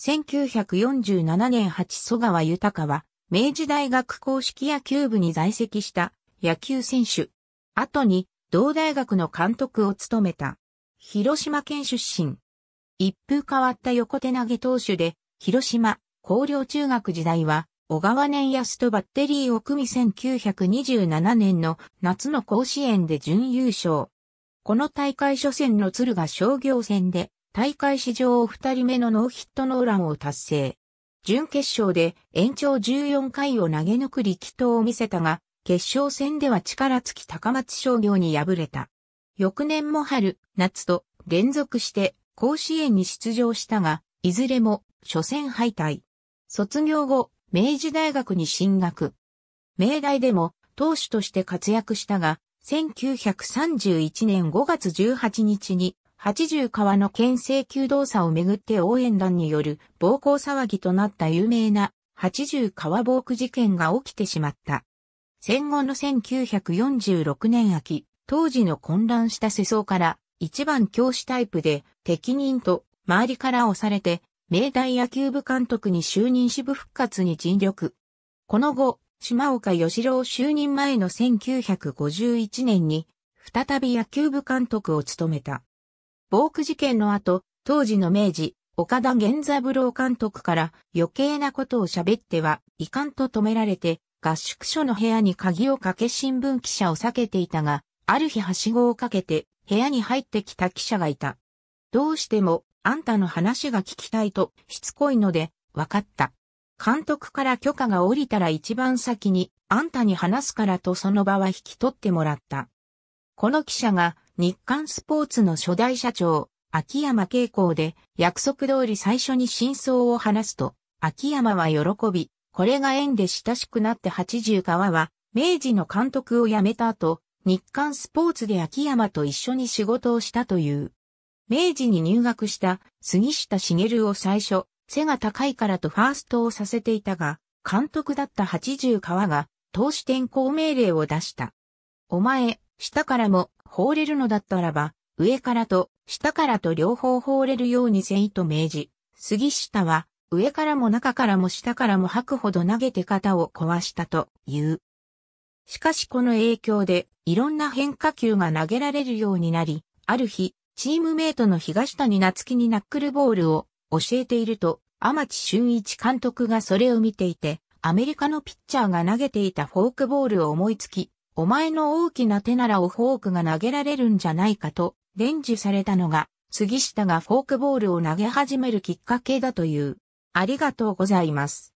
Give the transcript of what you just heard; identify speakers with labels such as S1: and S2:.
S1: 1947年8蘇川豊は、明治大学公式野球部に在籍した野球選手。後に、同大学の監督を務めた。広島県出身。一風変わった横手投げ投手で、広島、高陵中学時代は、小川年安とバッテリーを組み1927年の夏の甲子園で準優勝。この大会初戦の鶴が商業戦で、大会史上2人目のノーヒットノーランを達成。準決勝で延長14回を投げ抜く力投を見せたが、決勝戦では力尽き高松商業に敗れた。翌年も春、夏と連続して甲子園に出場したが、いずれも初戦敗退。卒業後、明治大学に進学。明大でも投手として活躍したが、1931年5月18日に80川の県政求動作をめぐって応援団による暴行騒ぎとなった有名な80川暴区事件が起きてしまった。戦後の1946年秋、当時の混乱した世相から一番教師タイプで適任と周りから押されて、明大野球部監督に就任支部復活に尽力。この後、島岡義郎就任前の1951年に、再び野球部監督を務めた。ボーク事件の後、当時の明治、岡田源三郎監督から余計なことを喋ってはいかんと止められて、合宿所の部屋に鍵をかけ新聞記者を避けていたが、ある日はしごをかけて部屋に入ってきた記者がいた。どうしてもあんたの話が聞きたいとしつこいので、わかった。監督から許可が下りたら一番先にあんたに話すからとその場は引き取ってもらった。この記者が日刊スポーツの初代社長、秋山慶光で、約束通り最初に真相を話すと、秋山は喜び、これが縁で親しくなって80川は、明治の監督を辞めた後、日刊スポーツで秋山と一緒に仕事をしたという。明治に入学した杉下茂を最初、背が高いからとファーストをさせていたが、監督だった80川が、投資転校命令を出した。お前、下からも放れるのだったらば、上からと下からと両方放れるようにせいと命じ、杉下は上からも中からも下からも吐くほど投げて肩を壊したという。しかしこの影響でいろんな変化球が投げられるようになり、ある日、チームメイトの東谷夏樹にナックルボールを教えていると、天地俊一監督がそれを見ていて、アメリカのピッチャーが投げていたフォークボールを思いつき、お前の大きな手ならをフォークが投げられるんじゃないかと、伝授されたのが、杉下がフォークボールを投げ始めるきっかけだという。ありがとうございます。